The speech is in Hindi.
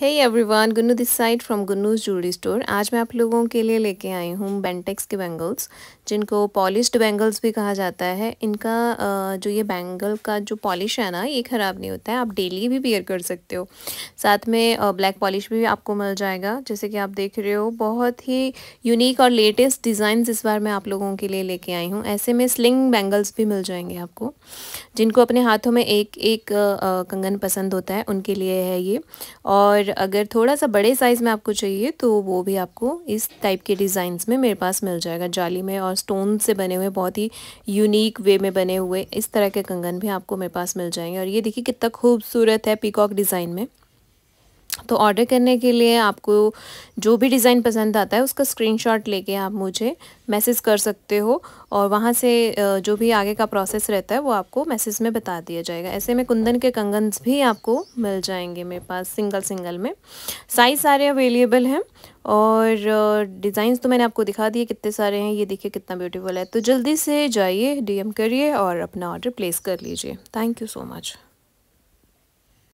hey everyone Gunnu this side from Gunnu's jewellery store आज मैं आप लोगों के लिए लेके आई हूँ बेंटेक्स के बैंगल्स जिनको पॉलिश्ड बैंगल्स भी कहा जाता है इनका जो ये बैंगल का जो पॉलिश है ना ये ख़राब नहीं होता है आप डेली भी बियर कर सकते हो साथ में ब्लैक पॉलिश भी आपको मिल जाएगा जैसे कि आप देख रहे हो बहुत ही यूनिक और लेटेस्ट डिज़ाइन इस बार मैं आप लोगों के लिए लेके आई हूँ ऐसे में स्लिंग बैंगल्स भी मिल जाएंगे आपको जिनको अपने हाथों में एक एक कंगन पसंद होता है उनके लिए है ये और अगर थोड़ा सा बड़े साइज़ में आपको चाहिए तो वो भी आपको इस टाइप के डिज़ाइंस में मेरे पास मिल जाएगा जाली में और स्टोन से बने हुए बहुत ही यूनिक वे में बने हुए इस तरह के कंगन भी आपको मेरे पास मिल जाएंगे और ये देखिए कितना खूबसूरत है पीकॉक डिज़ाइन में तो ऑर्डर करने के लिए आपको जो भी डिज़ाइन पसंद आता है उसका स्क्रीनशॉट लेके आप मुझे मैसेज कर सकते हो और वहाँ से जो भी आगे का प्रोसेस रहता है वो आपको मैसेज में बता दिया जाएगा ऐसे में कुंदन के कंगन्स भी आपको मिल जाएंगे मेरे पास सिंगल सिंगल में साइज़ सारे अवेलेबल हैं और डिज़ाइन तो मैंने आपको दिखा दिए कितने सारे हैं ये देखिए कितना ब्यूटीफुल है तो जल्दी से जाइए डीएम करिए और अपना ऑर्डर प्लेस कर लीजिए थैंक यू सो मच